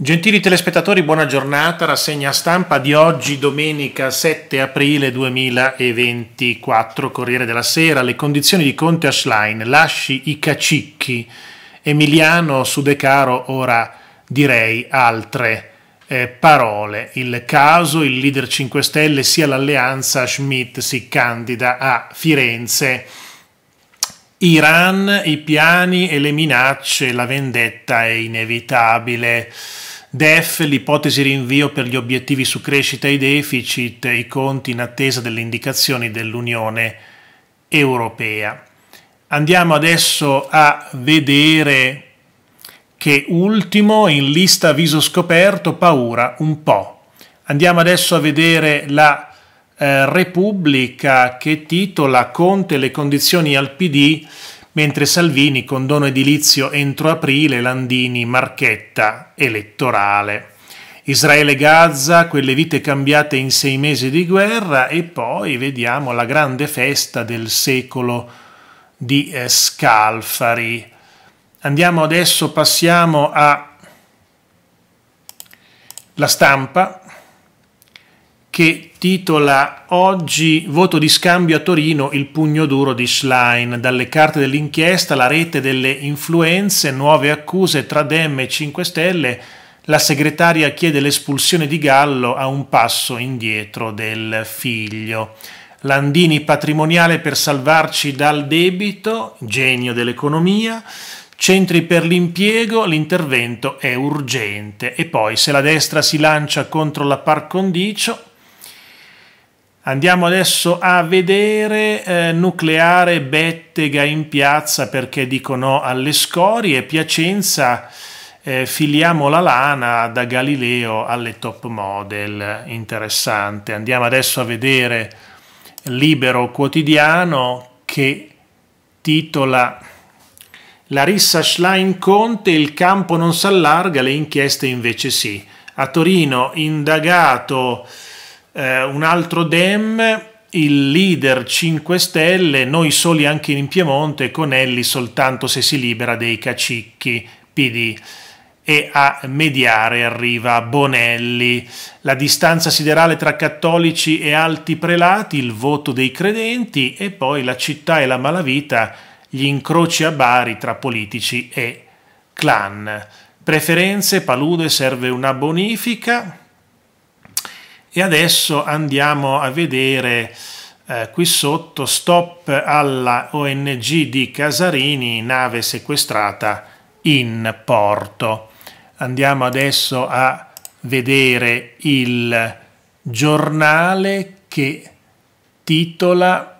Gentili telespettatori, buona giornata. Rassegna stampa di oggi, domenica 7 aprile 2024. Corriere della Sera. Le condizioni di Conte a Lasci i cacicchi. Emiliano su De Caro, ora direi altre eh, parole. Il caso, il leader 5 Stelle sia l'alleanza Schmidt si candida a Firenze. Iran, i piani e le minacce, la vendetta è inevitabile. DEF, l'ipotesi rinvio per gli obiettivi su crescita e deficit, i conti in attesa delle indicazioni dell'Unione Europea. Andiamo adesso a vedere che ultimo in lista viso scoperto, paura un po'. Andiamo adesso a vedere la eh, Repubblica che titola Conte le condizioni al PD mentre Salvini condono edilizio entro aprile, Landini marchetta elettorale. Israele Gaza, quelle vite cambiate in sei mesi di guerra e poi vediamo la grande festa del secolo di eh, Scalfari. Andiamo adesso, passiamo alla stampa, che titola oggi Voto di scambio a Torino, il pugno duro di Schlein, dalle carte dell'inchiesta, la rete delle influenze, nuove accuse tra Dem e 5 Stelle, la segretaria chiede l'espulsione di Gallo a un passo indietro del figlio. Landini patrimoniale per salvarci dal debito, genio dell'economia, Centri per l'impiego, l'intervento è urgente e poi se la destra si lancia contro la par condicio, Andiamo adesso a vedere eh, nucleare Bettega in piazza perché dicono alle scorie, Piacenza eh, filiamo la lana da Galileo alle top model, interessante. Andiamo adesso a vedere Libero Quotidiano che titola Larissa Schlein Conte, il campo non si allarga, le inchieste invece sì. A Torino indagato eh, un altro Dem, il leader 5 Stelle, noi soli anche in Piemonte, con Conelli soltanto se si libera dei cacicchi PD e a mediare arriva Bonelli. La distanza siderale tra cattolici e alti prelati, il voto dei credenti e poi la città e la malavita, gli incroci a Bari tra politici e clan. Preferenze, palude serve una bonifica, e adesso andiamo a vedere eh, qui sotto stop alla ONG di Casarini, nave sequestrata in porto. Andiamo adesso a vedere il giornale che titola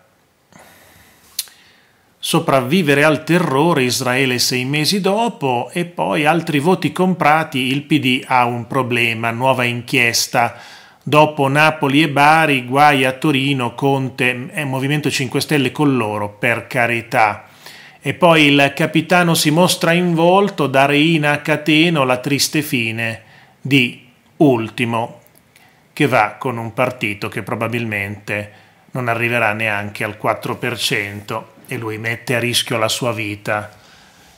Sopravvivere al terrore Israele sei mesi dopo e poi altri voti comprati, il PD ha un problema, nuova inchiesta dopo Napoli e Bari, guai a Torino, Conte e Movimento 5 Stelle con loro, per carità. E poi il capitano si mostra in volto da Reina a Cateno la triste fine di Ultimo, che va con un partito che probabilmente non arriverà neanche al 4% e lui mette a rischio la sua vita.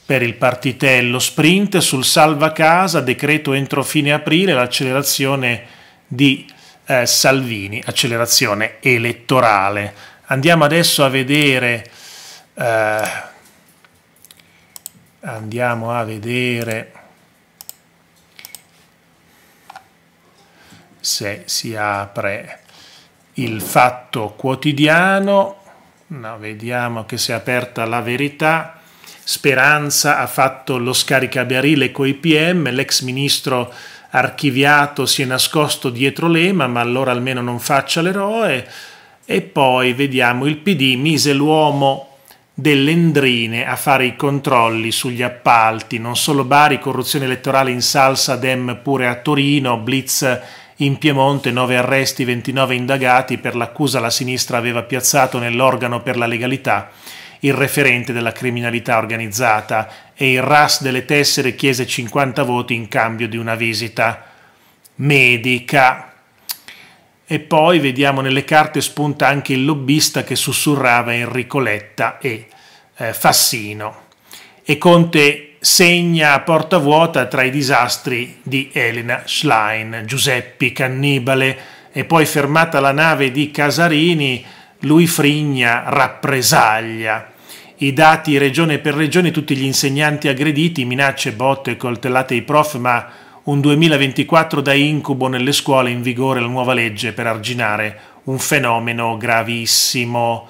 Per il partitello sprint sul salva casa, decreto entro fine aprile, l'accelerazione di eh, Salvini, accelerazione elettorale. Andiamo adesso a vedere... Eh, andiamo a vedere... se si apre il fatto quotidiano, no, vediamo che si è aperta la verità, Speranza ha fatto lo scaricabarile coi PM, l'ex ministro archiviato, si è nascosto dietro l'EMA, ma allora almeno non faccia l'eroe. E poi vediamo il PD mise l'uomo delle endrine a fare i controlli sugli appalti, non solo Bari, corruzione elettorale in salsa, Dem pure a Torino, Blitz in Piemonte, 9 arresti, 29 indagati per l'accusa la sinistra aveva piazzato nell'organo per la legalità il referente della criminalità organizzata e il RAS delle tessere chiese 50 voti in cambio di una visita medica. E poi vediamo nelle carte spunta anche il lobbista che sussurrava Enrico Letta e eh, Fassino. E Conte segna a porta vuota tra i disastri di Elena Schlein, Giuseppi Cannibale e poi fermata la nave di Casarini lui frigna, rappresaglia. I dati regione per regione, tutti gli insegnanti aggrediti, minacce, botte, coltellate ai prof, ma un 2024 da incubo nelle scuole in vigore la nuova legge per arginare un fenomeno gravissimo.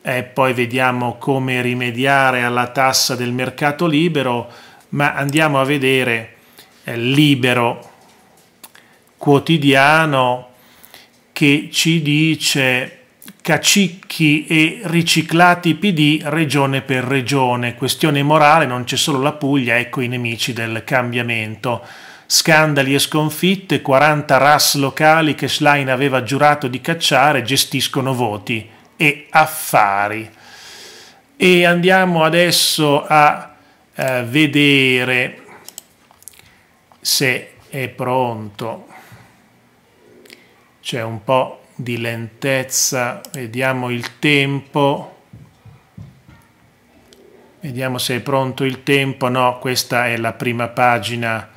E poi vediamo come rimediare alla tassa del mercato libero, ma andiamo a vedere eh, libero quotidiano che ci dice cacicchi e riciclati PD regione per regione. Questione morale, non c'è solo la Puglia, ecco i nemici del cambiamento. Scandali e sconfitte, 40 RAS locali che Schlein aveva giurato di cacciare gestiscono voti e affari. E andiamo adesso a eh, vedere se è pronto. C'è un po' di lentezza, vediamo il tempo, vediamo se è pronto il tempo, no, questa è la prima pagina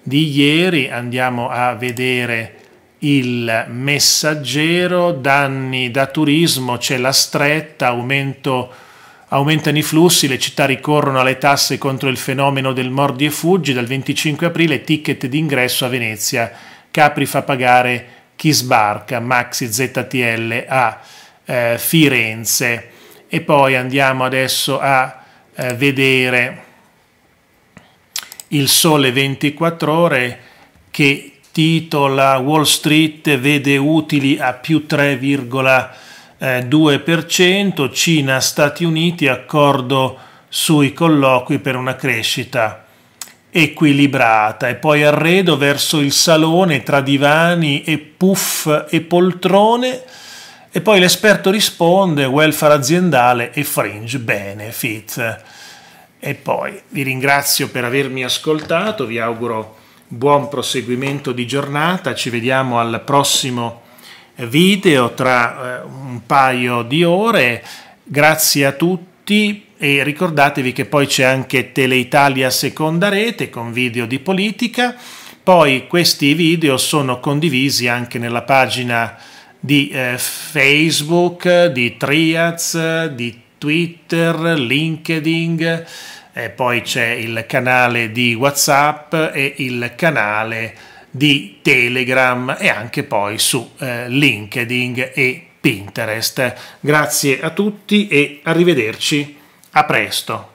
di ieri, andiamo a vedere il messaggero, danni da turismo, c'è la stretta, aumento, aumentano i flussi, le città ricorrono alle tasse contro il fenomeno del mordi e fuggi, dal 25 aprile ticket d'ingresso a Venezia, Capri fa pagare chi sbarca, Maxi ZTL a eh, Firenze. E poi andiamo adesso a eh, vedere il Sole 24 ore che titola Wall Street vede utili a più 3,2%, eh, Cina-Stati Uniti accordo sui colloqui per una crescita equilibrata e poi arredo verso il salone tra divani e puff e poltrone e poi l'esperto risponde welfare aziendale e fringe benefit. E poi vi ringrazio per avermi ascoltato, vi auguro buon proseguimento di giornata, ci vediamo al prossimo video tra eh, un paio di ore, grazie a tutti e ricordatevi che poi c'è anche Teleitalia Seconda Rete con video di politica. Poi questi video sono condivisi anche nella pagina di eh, Facebook, di Triaz, di Twitter, LinkedIn, e poi c'è il canale di WhatsApp e il canale di Telegram e anche poi su eh, LinkedIn e Pinterest. Grazie a tutti e arrivederci. A presto!